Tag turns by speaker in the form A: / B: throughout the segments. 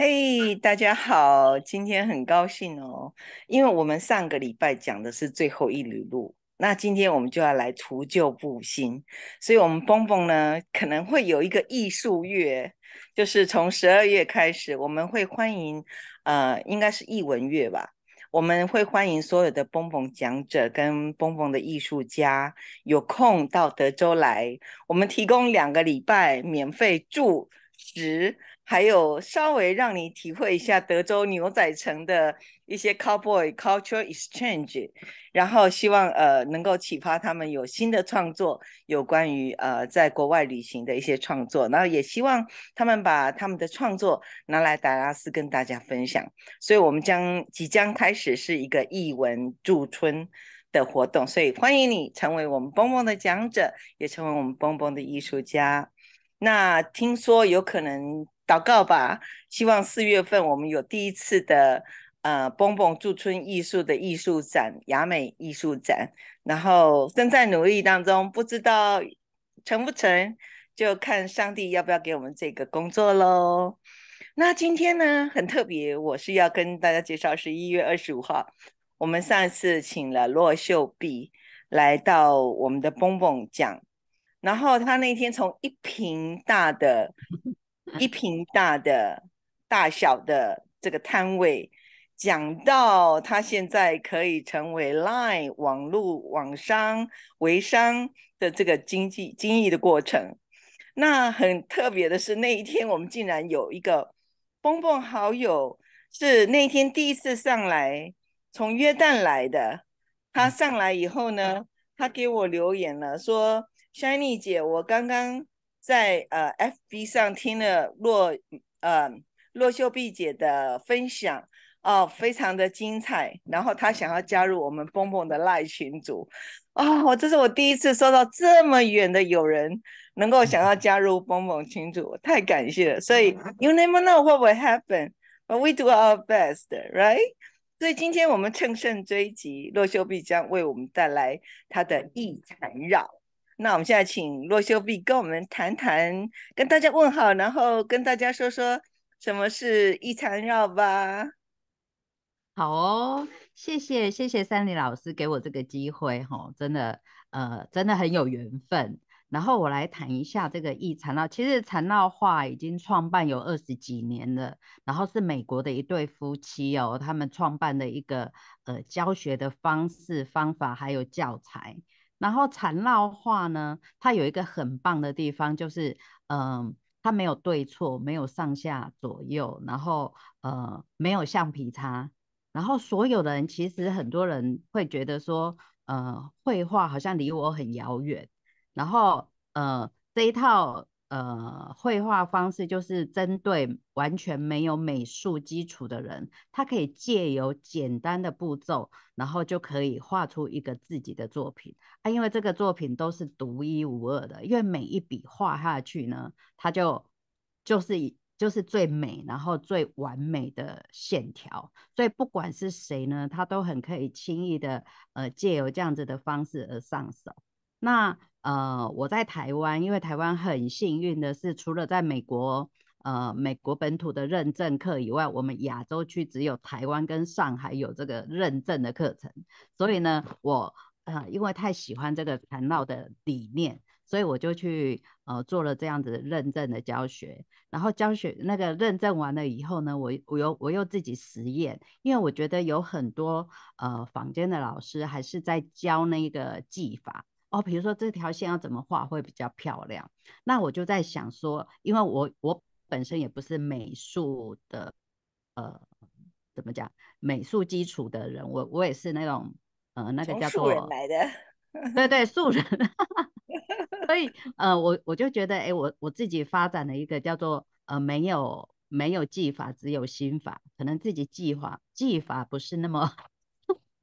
A: 嘿，大家好！今天很高兴哦，因为我们上个礼拜讲的是最后一缕路，那今天我们就要来除旧布新，所以我们蹦蹦呢可能会有一个艺术月，就是从十二月开始，我们会欢迎呃，应该是艺文月吧，我们会欢迎所有的蹦蹦讲者跟蹦蹦的艺术家有空到德州来，我们提供两个礼拜免费住食。还有稍微让你体会一下德州牛仔城的一些 cowboy culture exchange，然后希望呃能够启发他们有新的创作，有关于呃在国外旅行的一些创作，然后也希望他们把他们的创作拿来达拉斯跟大家分享。所以我们将即将开始是一个译文驻村的活动，所以欢迎你成为我们蹦蹦的讲者，也成为我们蹦蹦的艺术家。那听说有可能。祷告吧，希望四月份我们有第一次的呃蹦蹦驻村艺术的艺术展，雅美艺术展。然后正在努力当中，不知道成不成就看上帝要不要给我们这个工作喽。那今天呢很特别，我是要跟大家介绍十一月二十五号，我们上一次请了骆秀碧来到我们的蹦蹦讲，然后他那天从一瓶大的。一瓶大的大小的这个摊位，讲到他现在可以成为 Line 网路网商、微商的这个经济经营的过程。那很特别的是，那一天我们竟然有一个蹦蹦好友是那天第一次上来，从约旦来的。他上来以后呢，他给我留言了，说 s h i n y 姐，我刚刚。”在呃，FB 上听了洛呃洛秀碧姐的分享，哦，非常的精彩。然后她想要加入我们蹦蹦的 Live 群组，啊，我这是我第一次收到这么远的友人能够想要加入蹦蹦群组，太感谢了。所以，you never know what will happen，but we do our best，right？所以今天我们乘胜追击，洛秀碧将为我们带来她的意缠绕。那我们现在请洛修碧跟我们谈谈，跟大家问好，然后跟大家说说什么是易缠绕吧。
B: 好哦，谢谢谢谢山林老师给我这个机会哈，真的呃真的很有缘分。然后我来谈一下这个易缠绕，其实缠绕画已经创办有二十几年了，然后是美国的一对夫妻哦，他们创办的一个呃教学的方式方法还有教材。然后缠绕画呢，它有一个很棒的地方，就是，嗯，它没有对错，没有上下左右，然后，呃，没有橡皮擦，然后所有的人其实很多人会觉得说，呃，绘画好像离我很遥远，然后，呃，这一套。呃，绘画方式就是针对完全没有美术基础的人，他可以借由简单的步骤，然后就可以画出一个自己的作品。啊，因为这个作品都是独一无二的，因为每一笔画下去呢，它就就是以就是最美，然后最完美的线条。所以不管是谁呢，他都很可以轻易的呃借由这样子的方式而上手。那呃，我在台湾，因为台湾很幸运的是，除了在美国，呃，美国本土的认证课以外，我们亚洲区只有台湾跟上海有这个认证的课程。所以呢，我呃，因为太喜欢这个缠绕的理念，所以我就去呃做了这样子认证的教学。然后教学那个认证完了以后呢，我我又我又自己实验，因为我觉得有很多呃坊间的老师还是在教那个技法。哦，比如说这条线要怎么画会比较漂亮？那我就在想说，因为我我本身也不是美术的，呃，怎么讲，美术基础的人，我我也是那种，呃，那个叫做对对素人，所以呃，我我就觉得，哎，我我自己发展了一个叫做呃，没有没有技法，只有心法，可能自己技法技法不是那么。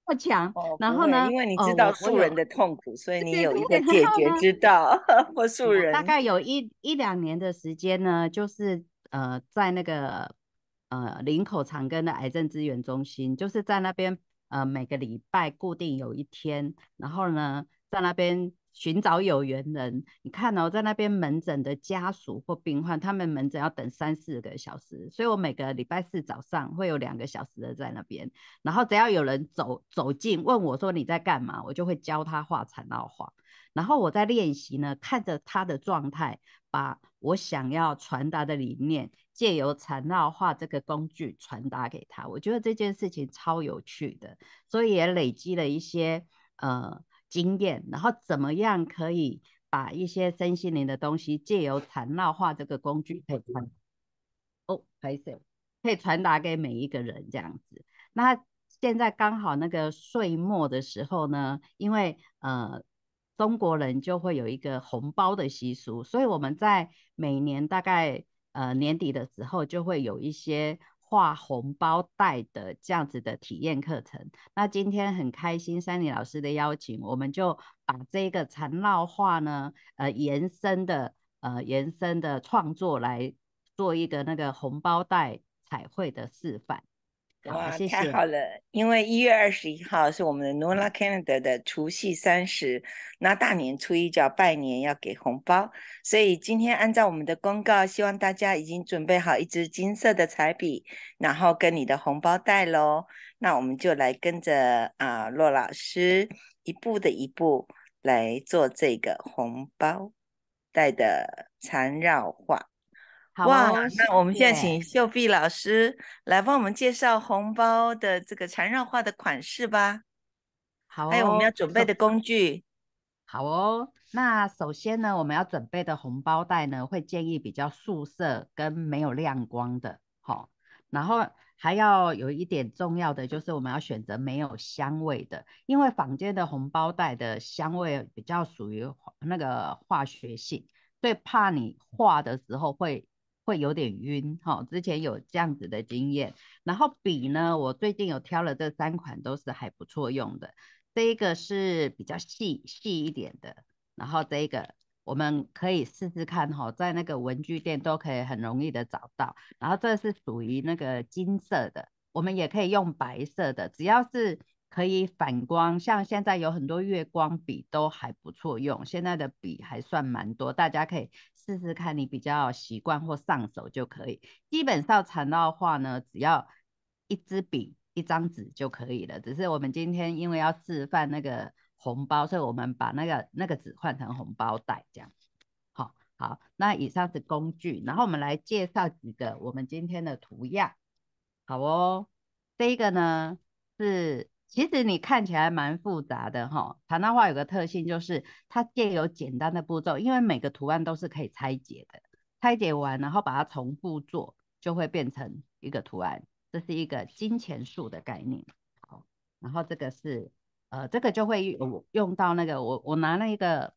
B: 不么强，然后呢？因为你知道素人的痛苦，所以你有一 个解决之
A: 道。我素人大概有一
B: 一两年的时间呢，就是呃，在那个呃林口长庚的癌症资源中心，就是在那边呃每个礼拜固定有一天，然后呢在那边。寻找有缘人，你看哦，在那边门诊的家属或病患，他们门诊要等三四个小时，所以我每个礼拜四早上会有两个小时的在那边，然后只要有人走走近问我说你在干嘛，我就会教他画缠绕画，然后我在练习呢，看着他的状态，把我想要传达的理念借由缠绕画这个工具传达给他，我觉得这件事情超有趣的，所以也累积了一些呃。经验，然后怎么样可以把一些身心灵的东西，借由缠绕化这个工具可以传哦，可以可以传达给每一个人这样子。那现在刚好那个岁末的时候呢，因为呃中国人就会有一个红包的习俗，所以我们在每年大概呃年底的时候就会有一些。画红包袋的这样子的体验课程，那今天很开心山里老师的邀请，我们就把这个缠绕画呢，呃，延伸的呃延伸的创作来做一个那个红包袋彩绘的示范。
A: 哇，太好了！
B: 因为一月二十
A: 一号是我们的 n o l a Canada 的除夕三十，那大年初一就要拜年，要给红包，所以今天按照我们的公告，希望大家已经准备好一支金色的彩笔，然后跟你的红包袋喽。那我们就来跟着啊洛老师一步的一步来做这个红包袋的缠绕画。哇，那我们现在请秀碧老师来帮我们介绍红包的这个缠绕画的款式
B: 吧。好，还有我们要准备的
A: 工具。
B: 好哦，那首先呢，我们要准备的红包袋呢，会建议比较素色跟没有亮光的。好，然后还要有一点重要的，就是我们要选择没有香味的，因为坊间的红包袋的香味比较属于那个化学性，所怕你画的时候会。会有点晕哈，之前有这样子的经验。然后笔呢，我最近有挑了这三款，都是还不错用的。这一个是比较细细一点的，然后这一个我们可以试试看哈，在那个文具店都可以很容易的找到。然后这是属于那个金色的，我们也可以用白色的，只要是。可以反光，像现在有很多月光笔都还不错用，现在的笔还算蛮多，大家可以试试看，你比较习惯或上手就可以。基本上，缠到画呢，只要一支笔、一张纸就可以了。只是我们今天因为要示范那个红包，所以我们把那个那个纸换成红包袋，这样。好，好，那以上是工具，然后我们来介绍几个我们今天的图样。好哦，这个呢是。其实你看起来蛮复杂的哈，彩蛋画有个特性就是它借由简单的步骤，因为每个图案都是可以拆解的，拆解完然后把它重复做，就会变成一个图案。这是一个金钱树的概念。好，然后这个是呃这个就会用到那个我我拿了一个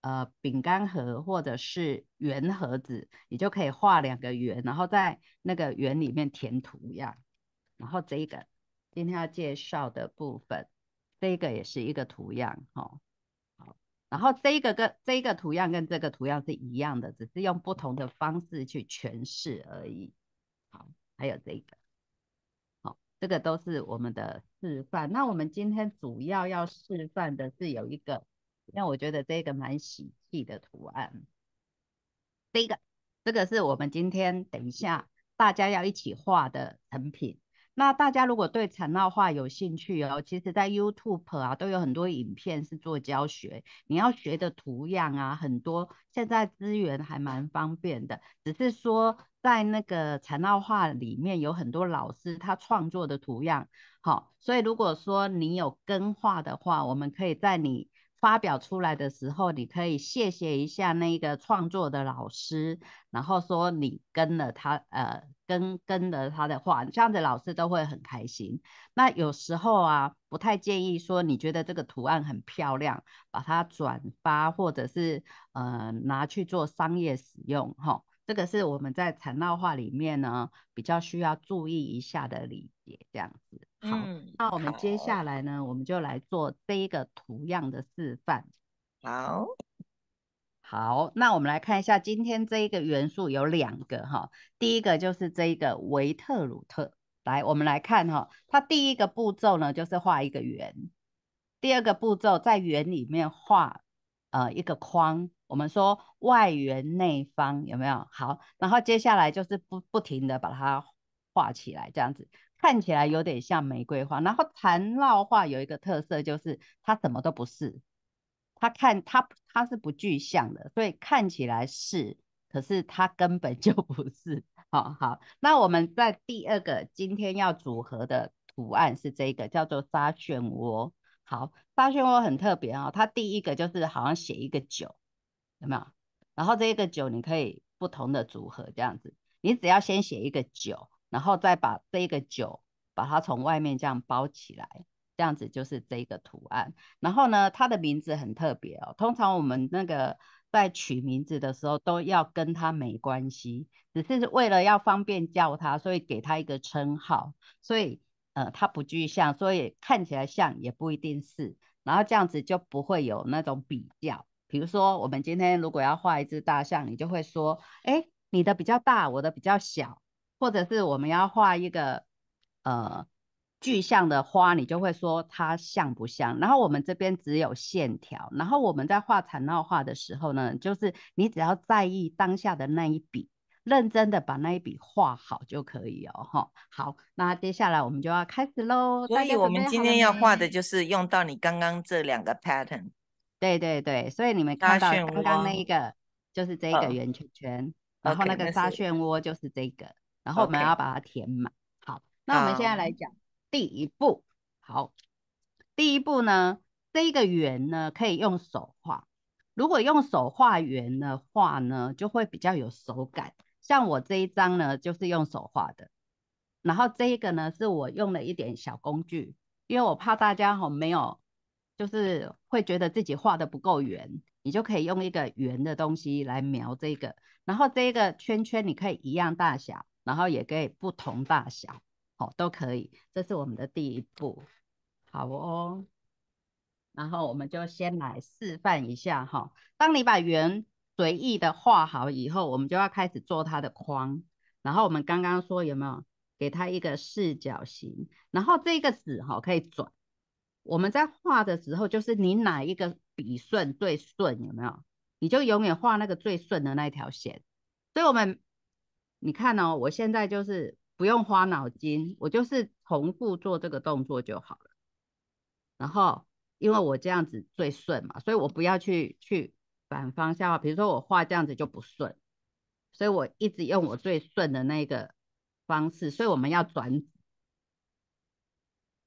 B: 呃饼干盒或者是圆盒子，你就可以画两个圆，然后在那个圆里面填图鸦，然后这个。今天要介绍的部分，这个也是一个图样，哈，好，然后这个跟这个图样跟这个图样是一样的，只是用不同的方式去诠释而已，好，还有这个，好，这个都是我们的示范。那我们今天主要要示范的是有一个，因为我觉得这个蛮喜气的图案，这个，这个是我们今天等一下大家要一起画的成品。那大家如果对缠绕画有兴趣哦，其实在 YouTube 啊都有很多影片是做教学。你要学的图样啊，很多现在资源还蛮方便的。只是说在那个缠绕画里面有很多老师他创作的图样，好，所以如果说你有跟画的话，我们可以在你。发表出来的时候，你可以谢谢一下那个创作的老师，然后说你跟了他，呃，跟跟了他的话，这样子老师都会很开心。那有时候啊，不太建议说你觉得这个图案很漂亮，把它转发或者是呃拿去做商业使用哈，这个是我们在缠绕画里面呢比较需要注意一下的理解，这样子。好，那我们接下来呢，我们就来做这一个图样的示范。好，好，那我们来看一下，今天这一个元素有两个哈，第一个就是这一个维特鲁特，来，我们来看哈，它第一个步骤呢就是画一个圆，第二个步骤在圆里面画呃一个框，我们说外圆内方有没有？好，然后接下来就是不不停的把它画起来，这样子。看起来有点像玫瑰花，然后缠绕画有一个特色就是它什么都不是，它看它它是不具象的，所以看起来是，可是它根本就不是。好好，那我们在第二个今天要组合的图案是这个，叫做沙漩涡。好，沙漩涡很特别哦，它第一个就是好像写一个九，有没有？然后这个九你可以不同的组合这样子，你只要先写一个九。然后再把这个酒把它从外面这样包起来，这样子就是这个图案。然后呢，它的名字很特别哦。通常我们那个在取名字的时候，都要跟它没关系，只是为了要方便叫它，所以给它一个称号。所以，呃，它不具象，所以看起来像也不一定是。然后这样子就不会有那种比较。比如说，我们今天如果要画一只大象，你就会说：，哎，你的比较大，我的比较小。或者是我们要画一个呃具象的花，你就会说它像不像？然后我们这边只有线条。然后我们在画缠绕画的时候呢，就是你只要在意当下的那一笔，认真的把那一笔画好就可以哦。哈，好，那接下来我们就要开始喽。所以我们今天要画的
A: 就是用到你刚刚这两个 pattern。
B: 对对对，所以你们看到刚刚那一个就是这个圆圈圈，然后那个沙漩涡就是这个。然后我们要把它填满。好，那我们现在来讲第一步。好，第一步呢，这一个圆呢可以用手画。如果用手画圆的话呢，就会比较有手感。像我这一张呢，就是用手画的。然后这一个呢，是我用了一点小工具，因为我怕大家哈没有，就是会觉得自己画的不够圆，你就可以用一个圆的东西来描这个。然后这一个圈圈，你可以一样大小。然后也可以不同大小，哦，都可以。这是我们的第一步，好哦。然后我们就先来示范一下哈。当你把圆随意的画好以后，我们就要开始做它的框。然后我们刚刚说有没有，给它一个四角形。然后这个纸哈可以转。我们在画的时候，就是你哪一个笔顺最顺，有没有？你就永远画那个最顺的那条线。所以我们。你看哦，我现在就是不用花脑筋，我就是重复做这个动作就好了。然后，因为我这样子最顺嘛，所以我不要去去反方向。比如说我画这样子就不顺，所以我一直用我最顺的那个方式。所以我们要转。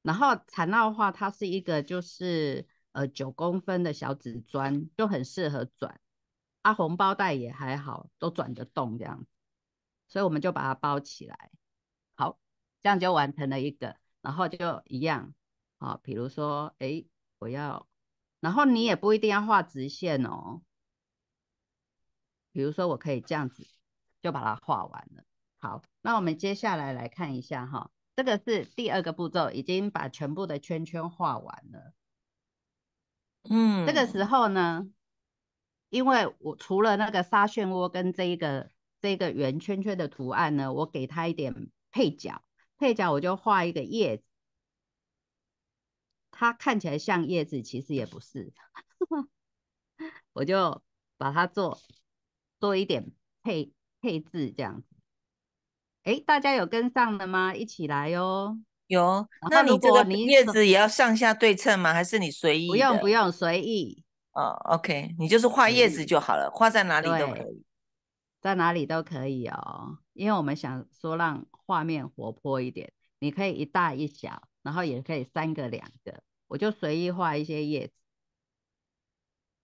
B: 然后缠绕画它是一个就是呃九公分的小纸砖，就很适合转。啊，红包袋也还好，都转得动这样子。所以我们就把它包起来，好，这样就完成了一个，然后就一样啊。比如说，哎，我要，然后你也不一定要画直线哦。比如说，我可以这样子就把它画完了。好，那我们接下来来看一下哈，这个是第二个步骤，已经把全部的圈圈画完了。嗯，这个时候呢，因为我除了那个沙漩涡跟这一个。这个圆圈圈的图案呢，我给它一点配角，配角我就画一个叶子，它看起来像叶子，其实也不是，我就把它做多一点配配置这样子。哎，大家有跟上的吗？一起来哦。有。那你这个叶子也要
A: 上下对称吗？还是你随意？不用不
B: 用随意。
A: 哦，OK，你就是画叶子就好了，画在哪里都可
B: 以。在哪里都可以哦，因为我们想说让画面活泼一点，你可以一大一小，然后也可以三个两个，我就随意画一些叶子。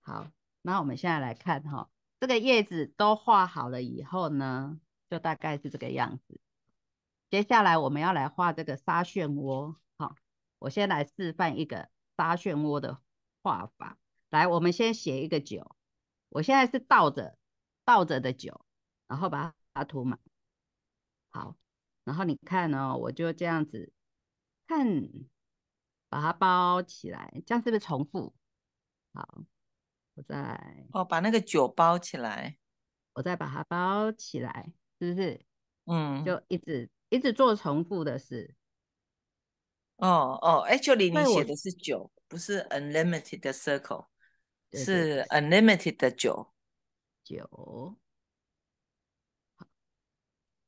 B: 好，那我们现在来看哈，这个叶子都画好了以后呢，就大概是这个样子。接下来我们要来画这个沙漩涡，好，我先来示范一个沙漩涡的画法。来，我们先写一个九，我现在是倒着，倒着的九。然后把它涂满，好。然后你看哦，我就这样子看，把它包起来，这样是不是重复？好，我再哦，把那个酒包起来，我再把它包起来，是不是？嗯，就一直一直做重复的事。
A: 哦哦，哎，l y 你写的是九，不是 unlimited 的 circle，
B: 是 unlimited 的九九。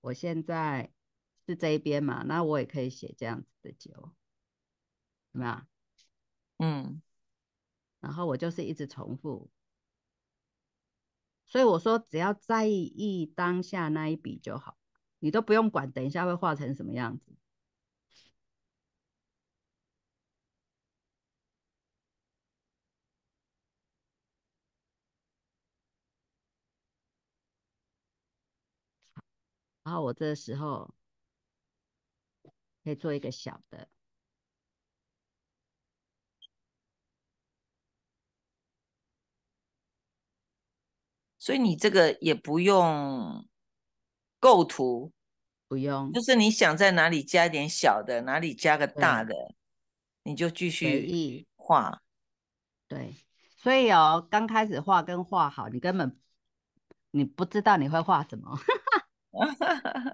B: 我现在是这一边嘛，那我也可以写这样子的酒，有没有？嗯，然后我就是一直重复，所以我说只要在意当下那一笔就好，你都不用管，等一下会画成什么样子。然后我这时候可以做一个小的，
A: 所以你这个也不用构图，不用，就是你想在哪里加点小的，哪里加个大的，你就继续
B: 画。对，所以哦，刚开始画跟画好，你根本你不知道你会画什么。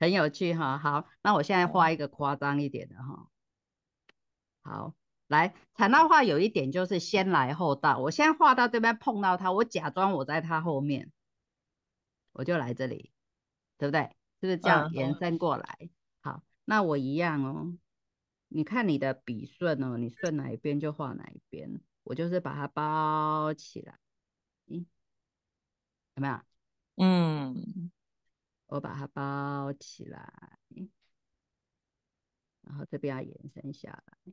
B: 很有趣哈，好，那我现在画一个夸张一点的哈，好，来，彩蛋画有一点就是先来后到，我现在画到这边碰到它，我假装我在它后面，我就来这里，对不对？是不是样延伸过来？好，那我一样哦，你看你的笔顺哦，你顺哪一边就画哪一边，我就是把它包起来，有没有？嗯。我把它包起来，然后这边要延伸下来，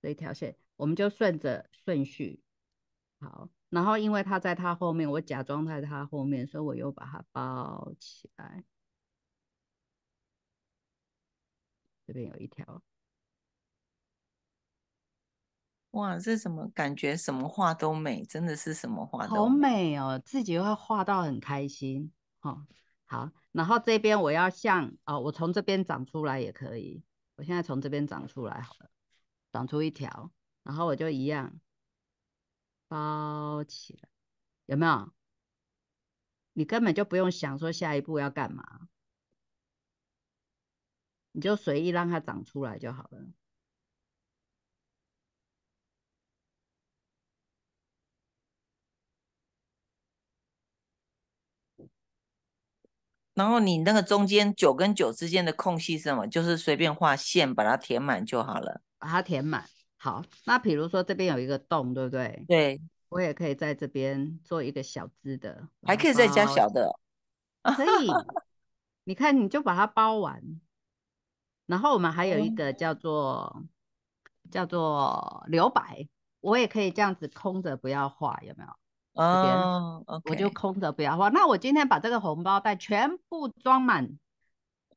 B: 这一条线我们就顺着顺序，好，然后因为它在它后面，我假装在它后面，所以我又把它包起来，这边有一条，
A: 哇，这怎么感觉什么画都美，真的是什么
B: 画都美，好美哦，自己会画到很开心。哦，好，然后这边我要像哦，我从这边长出来也可以。我现在从这边长出来好了，长出一条，然后我就一样包起来，有没有？你根本就不用想说下一步要干嘛，你就随意让它长出来就好了。
A: 然后你那个中间九跟九之间的空隙是什么？就是随便画线把它填满就好了。
B: 把它填满。好，那比如说这边有一个洞，对不对？对，我也可以在这边做一个小枝的，还可以再加小的。可以，你看你就把它包完。然后我们还有一个叫做叫做留白，我也可以这样子空着不要画，有没有？啊，我就空着不要画。那我今天把这个红包袋全部装满，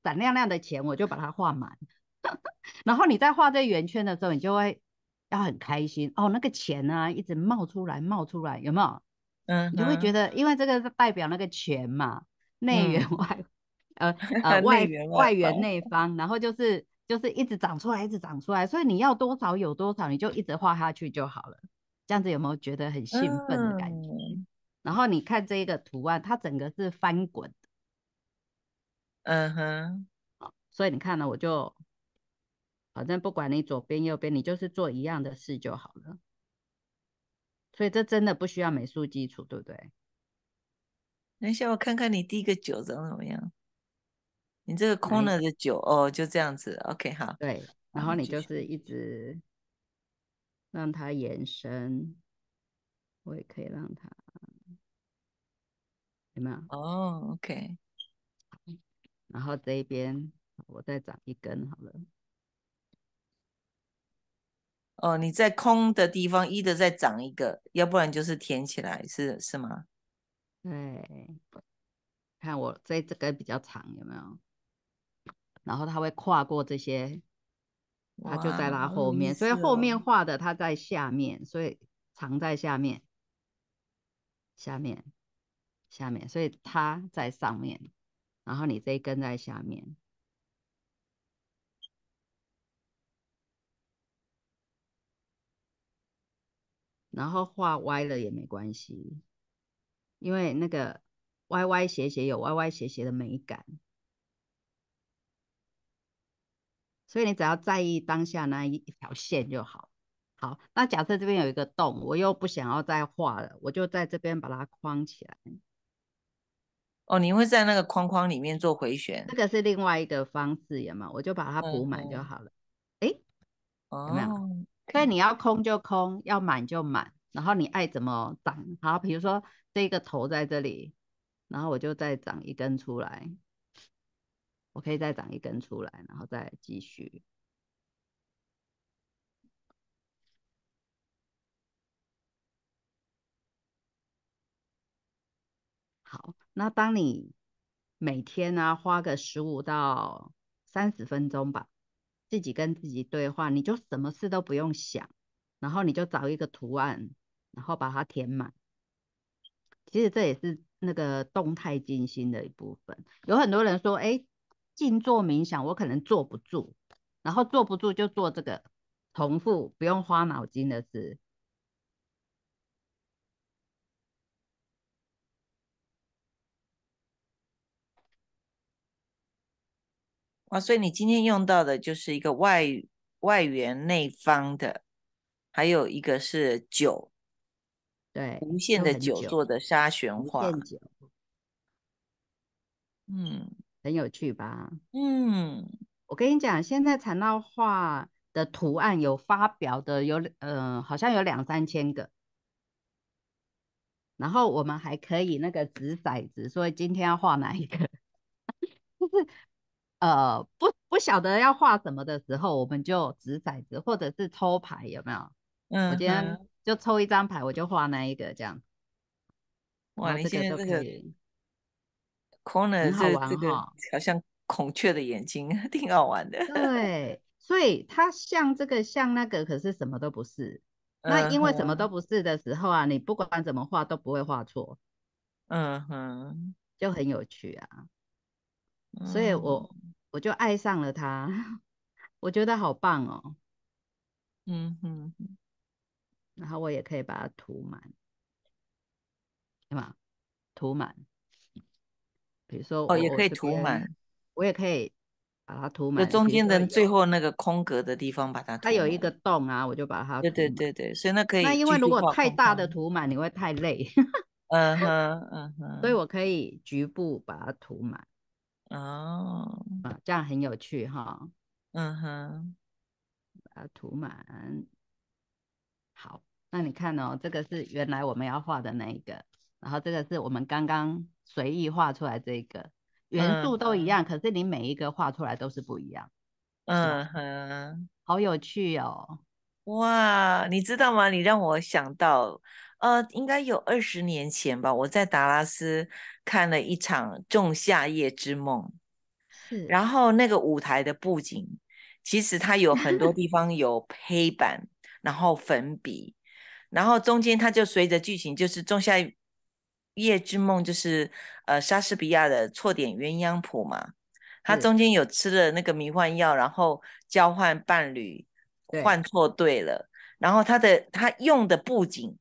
B: 闪亮亮的钱，我就把它画满。然后你在画这圆圈的时候，你就会要很开心哦。那个钱呢，一直冒出来，冒出来，有没有？
A: 嗯，你就会觉
B: 得，因为这个是代表那个钱嘛，内圆外，呃呃 外外圆内方，然后就是就是一直长出来，一直长出来，所以你要多少有多少，你就一直画下去就好了。这样子有没有觉得很兴奋的感觉？然后你看这一个图案，它整个是翻滚的。嗯哼，好，所以你看呢，我就反正不管你左边右边，你就是做一样的事就好了。所以这真的不需要美术基础，对不对？等一下我看看你第一个九长怎么样。
A: 你这个空了的九哦，就这样子。OK，好。对，
B: 然后你就是一直。让它延伸，我也可以让它有没有？哦，OK，然后这一边我再长一根好了。
A: 哦，你在空的地方一的再长一个，要不然就是填起来是是吗？
B: 对，看我这这根比较长有没有？然后它会跨过这些。
A: 它就在它后面，所以后面
B: 画的它在下面，所以藏在下面，下面下面，所以它在上面，然后你这一根在下面，然后画歪了也没关系，因为那个歪歪斜斜有歪歪斜斜的美感。所以你只要在意当下那一一条线就好。好，那假设这边有一个洞，我又不想要再画了，我就在这边把它框起来。哦，你会在那个框框里面做回旋？这个是另外一个方式也嘛，我就把它补满就好了。哎，有没有？所以你要空就空，要满就满，然后你爱怎么长。好，比如说这个头在这里，然后我就再长一根出来。我可以再长一根出来，然后再继续。好，那当你每天呢花个十五到三十分钟吧，自己跟自己对话，你就什么事都不用想，然后你就找一个图案，然后把它填满。其实这也是那个动态静心的一部分。有很多人说，哎。静坐冥想，我可能坐不住，然后坐不住就做这个重复，不用花脑筋的事。
A: 哇，所以你今天用到的就是一个外外圆内方的，还有一个是九，对，无限的九做的沙旋画，
B: 嗯。很有趣吧？嗯，我跟你讲，现在缠绕画的图案有发表的，有嗯，好像有两三千个。然后我们还可以那个掷骰子，所以今天要画哪一个？就是呃，不不晓得要画什么的时候，我们就掷骰子，或者是抽牌，有没有？嗯，我今天就抽一张牌，我就画那一个这样。哇，这个这个。可能好玩个好像孔雀的眼睛，挺好玩的。对，所以它像这个像那个，可是什么都不是。那因为什么都不是的时候啊，你不管怎么画都不会画错。嗯哼，就很有趣啊。所以我我就爱上了它，我觉得好棒哦。嗯哼，然后我也可以把它涂满，对吗？涂满。比如说哦，也可以涂满，我也可以
A: 把它涂满，中间的最后那个空格的地方把它。它有一个
B: 洞啊，我就把它。对对对对，所以那可以。那因为如果太大的涂满，你会太累。嗯哼嗯哼。所以，我可以局部把它涂满。哦，啊，这样很有趣哈。嗯哼，把它涂满。好，那你看哦，这个是原来我们要画的那一个，然后这个是我们刚刚。随意画出来，这个
A: 元素都一
B: 样，可是你每一个画出来都是不一样。嗯哼，好有趣哦！
A: 哇，你知道吗？你让我想到，呃，应该有二十年前吧，我在达拉斯看了一场《仲夏夜之梦》，是。然后那个舞台的布景，其实它有很多地方有黑板，然后粉笔，然后中间它就随着剧情，就是仲夏。《夜之梦》就是呃莎士比亚的错点鸳鸯谱嘛，他中间有吃了那个迷幻药，然后交换伴侣换错对了，然后他的他用的布景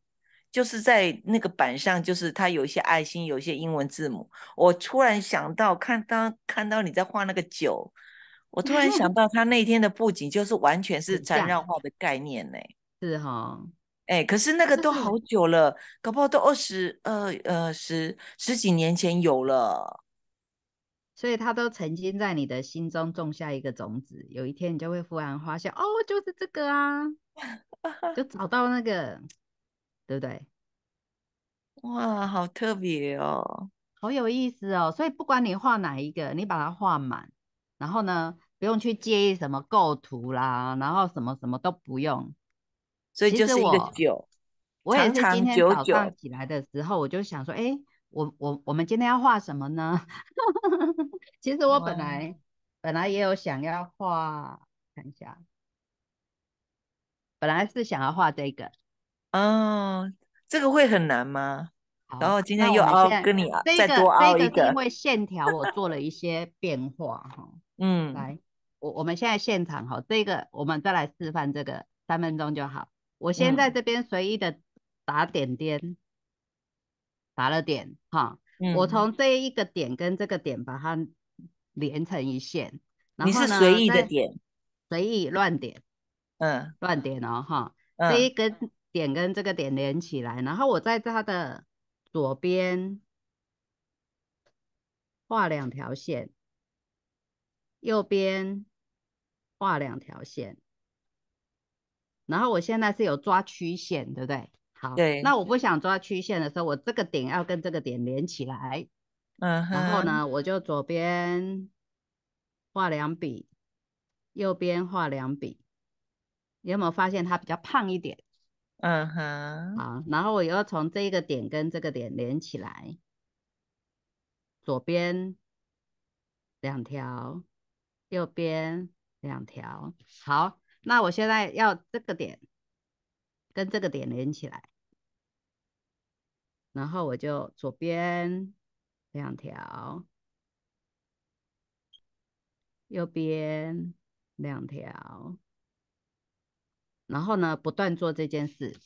A: 就是在那个板上，就是他有一些爱心，有一些英文字母。我突然想到，看到看到你在画那个酒，
B: 我突然想 到
A: 他那天的布景就是完全是缠绕画的概念呢，是哈。哎，可是那个都好久了，搞不好都二十二呃十十几年前有了，
B: 所以他都曾经在你的心中种下一个种子，有一天你就会忽然发现，哦，就是这个啊，就找到那个，对不对？哇，好特别哦，好有意思哦。所以不管你画哪一个，你把它画满，然后呢，不用去介意什么构图啦，然后什么什么都不用。
A: 所以就是一个九，
B: 我也是今天早上起来的时候，我就想说，哎，我我我们今天要画什么呢？其实我本来本来也有想要画，看一下，本来是想要画这个，嗯，这个会很难吗？然后今天又凹跟你再多凹一个，这个因为线条我做了一些变化哈，嗯，来，我我们现在现场哈，这个我们再来示范这个三分钟就好。我先在这边随意的打点点，打了点哈，我从这一个点跟这个点把它连成一线。
A: 你是随意的点，
B: 随意乱点，嗯，乱点哦哈。这一个点跟这个点连起来，然后我在它的左边画两条线，右边画两条线。然后我现在是有抓曲线，对不对？好，那我不想抓曲线的时候，我这个点要跟这个点连起来。
A: 嗯哼。然后呢，
B: 我就左边画两笔，右边画两笔。有没有发现它比较胖一点？嗯哼。好，然后我又从这个点跟这个点连起来，左边两条，右边两条，好。那我现在要这个点跟这个点连起来，然后我就左边两条，右边两条，然后呢不断做这件事，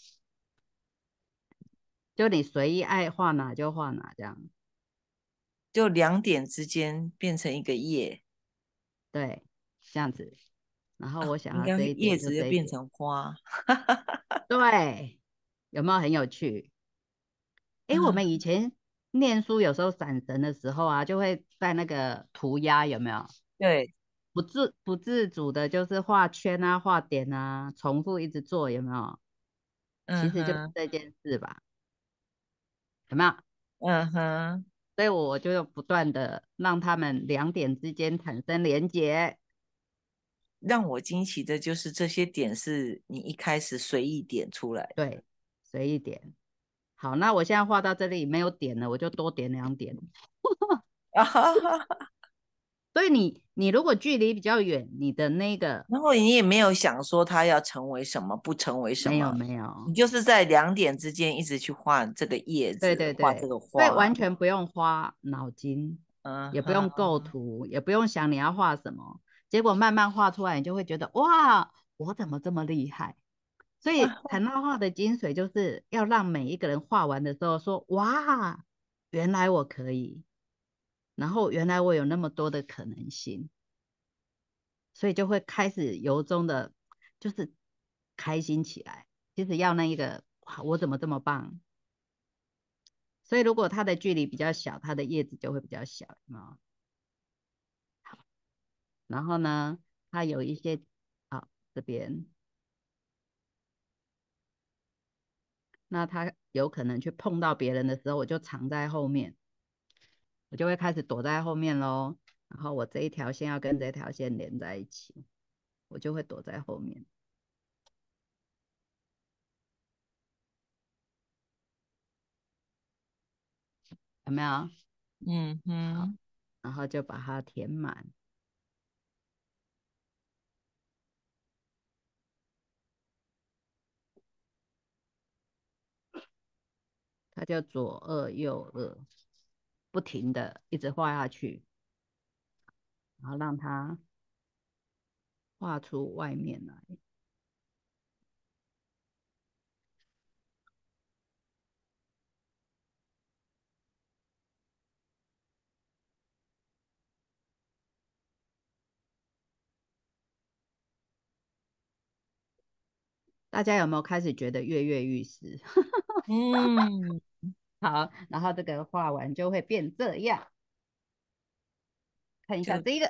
B: 就你随意爱画哪就画哪，这样，就两点之间变成一个叶，对，这样子。然后我想要这一点就变成花，对，有没有很有趣？哎，我们以前念书有时候散神的时候啊，就会在那个涂鸦，有没有？对，不自不自主的，就是画圈啊，画点啊，重复一直做，有没有？
A: 其实就是这
B: 件事吧，有没有？嗯哼，所以我就不断的让他们两点之间产生连结。
A: 让我惊奇的就是这些点是你一开始随意点出来，
B: 对，随意点。好，那我现在画到这里没有点了，我就多点两点。哈哈哈！所以你你如果距离比较远，你的那个，然后你也没有想说它要成为
A: 什么，不成为什么，没有没有，你就是在两点之间一直去画这个叶子，对对对，画这个花，完
B: 全不用花脑筋，嗯，也不用构图，也不用想你要画什么。结果慢慢画出来，你就会觉得哇，我怎么这么厉害？所以 谈到画的精髓就是要让每一个人画完的时候说哇，原来我可以，然后原来我有那么多的可能性，所以就会开始由衷的，就是开心起来。其实要那一个哇，我怎么这么棒？所以如果它的距离比较小，它的叶子就会比较小，然后呢，它有一些，好这边，那它有可能去碰到别人的时候，我就藏在后面，我就会开始躲在后面喽。然后我这一条线要跟这条线连在一起，我就会躲在后面。有没有？
A: 嗯哼。
B: 然后就把它填满。它叫左二右二，不停的一直画下去，然后让它画出外面来。大家有没有开始觉得跃跃欲试？嗯。好，然后这个画完就会变这样。看一下这一个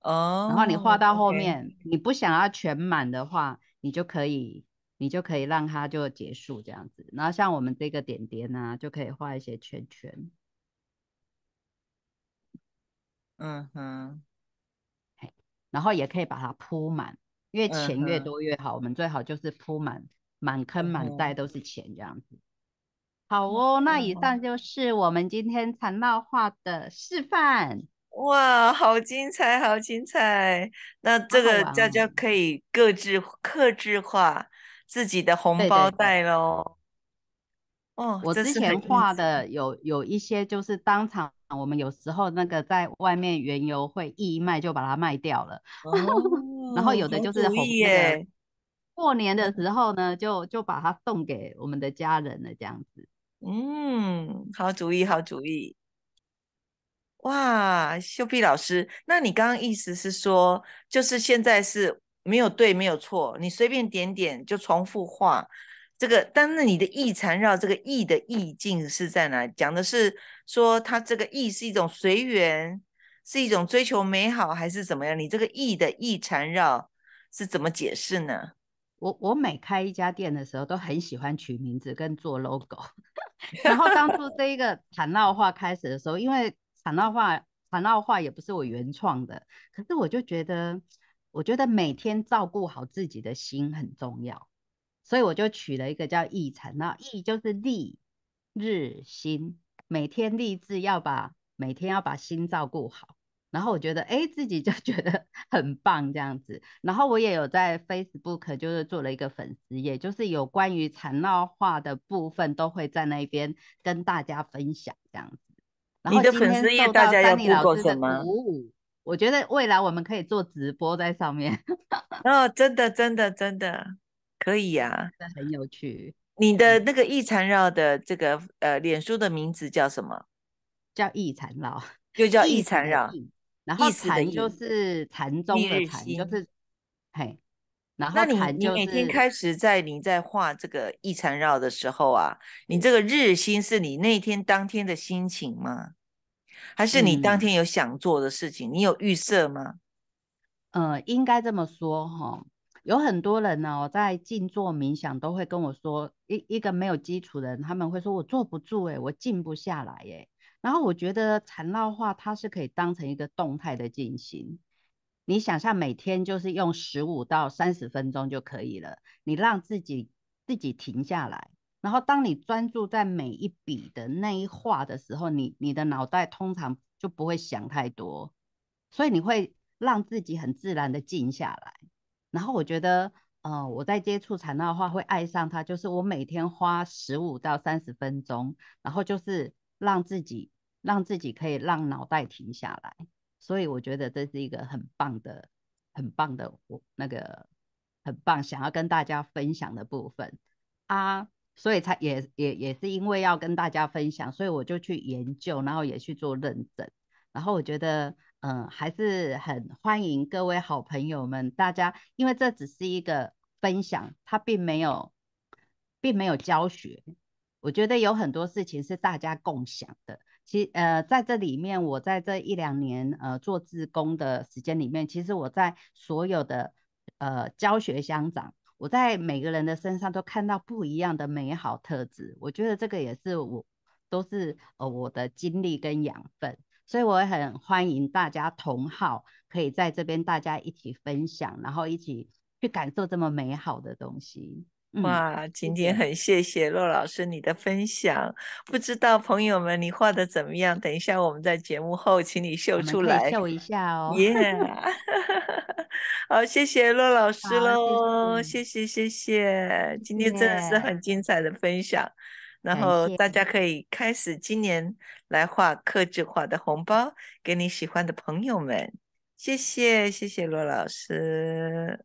B: 哦。然后你画到后面，你不想要全满的话，你就可以，你就可以让它就结束这样子。然后像我们这个点点呢，就可以画一些圈圈。嗯哼。然后也可以把它铺满，因为钱越多越好。我们最好就是铺满，满坑满袋都是钱这样子。好哦，那以上就是我们今天缠绕画的示范。哇，好精彩，好精彩！那这个大家可以各自
A: 克制化自己的红包袋喽。
B: 哦，我之前画的有有一些就是当场，我们有时候那个在外面原油会义卖就把它卖掉了，然后有的就是红，过年的时候呢就就把它送给我们的家人了，这样子。
A: 嗯，好主意，好主意！哇，秀碧老师，那你刚刚意思是说，就是现在是没有对，没有错，你随便点点就重复画这个，但是你的意缠绕，这个意的意境是在哪？讲的是说，它这个意是一种随缘，是一种追求美好，还是怎么样？你这个意的意缠绕是怎么解释
B: 呢？我我每开一家店的时候都很喜欢取名字跟做 logo，然后当初这一个惨闹画开始的时候，因为惨闹画惨闹画也不是我原创的，可是我就觉得，我觉得每天照顾好自己的心很重要，所以我就取了一个叫意禅啊，意就是立日心，每天立志要把每天要把心照顾好。然后我觉得，哎，自己就 觉得很棒这样子。然后我也有在 Facebook 就是做了一个粉丝页，就是有关于缠绕画的部分，都会在那边跟大家分享这样子。你的粉丝页大家要做什么？我觉得未来我们可以做直播在上面。哦，真的，真
A: 的，真的可以呀，
B: 真的很有趣。
A: 你的那个易缠绕的这个呃，脸书的名字叫什么？
B: 叫易缠绕，又叫易缠绕。然后禅就是禅中的禅，就是嘿。然后禅，你每天开
A: 始在你在画这个一缠绕的时候啊，你这个日心是你那天当天的心情吗？还是你当天有想做的事情，你有预
B: 设吗？嗯，应该这么说哈。有很多人呢，在静坐冥想都会跟我说，一一个没有基础的人，他们会说我坐不住，哎，我静不下来，哎。然后我觉得缠绕画它是可以当成一个动态的进行，你想象每天就是用十五到三十分钟就可以了，你让自己自己停下来，然后当你专注在每一笔的那一画的时候，你你的脑袋通常就不会想太多，所以你会让自己很自然的静下来。然后我觉得，呃，我在接触缠绕画会爱上它，就是我每天花十五到三十分钟，然后就是让自己。让自己可以让脑袋停下来，所以我觉得这是一个很棒的、很棒的，我那个很棒，想要跟大家分享的部分啊，所以才也也也是因为要跟大家分享，所以我就去研究，然后也去做认证，然后我觉得，嗯，还是很欢迎各位好朋友们，大家，因为这只是一个分享，它并没有，并没有教学，我觉得有很多事情是大家共享的。其呃，在这里面，我在这一两年呃做志工的时间里面，其实我在所有的呃教学乡长，我在每个人的身上都看到不一样的美好特质。我觉得这个也是我都是呃我的经历跟养分，所以我很欢迎大家同好可以在这边大家一起分享，然后一起去感受这么美好的东西。哇，今天很
A: 谢谢骆老师你的分享。不知道朋友们你画的怎么样？等一下我们在节目后请你秀出来，秀一
B: 下哦。耶，
A: 好，谢谢骆老师喽，谢谢谢谢，今天真的是很精彩的分享。然后大家可以开始今年来画刻制画的红包，给你喜欢的朋友们。谢谢谢谢骆老师。